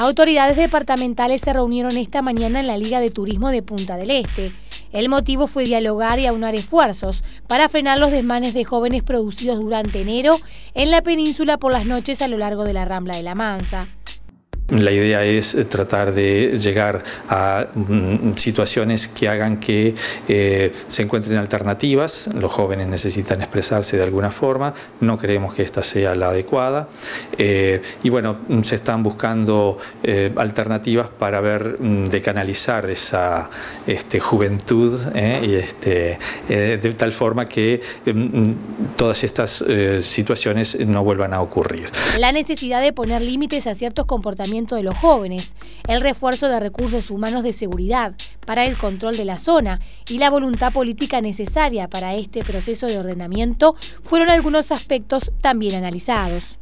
Autoridades departamentales se reunieron esta mañana en la Liga de Turismo de Punta del Este. El motivo fue dialogar y aunar esfuerzos para frenar los desmanes de jóvenes producidos durante enero en la península por las noches a lo largo de la Rambla de la Mansa. La idea es eh, tratar de llegar a mm, situaciones que hagan que eh, se encuentren alternativas. Los jóvenes necesitan expresarse de alguna forma. No creemos que esta sea la adecuada. Eh, y bueno, mm, se están buscando alternativas para ver mm, de canalizar esa este, juventud y este, de tal forma que todas estas situaciones no vuelvan a ocurrir. La necesidad de poner límites a ciertos comportamientos de los jóvenes, el refuerzo de recursos humanos de seguridad para el control de la zona y la voluntad política necesaria para este proceso de ordenamiento fueron algunos aspectos también analizados.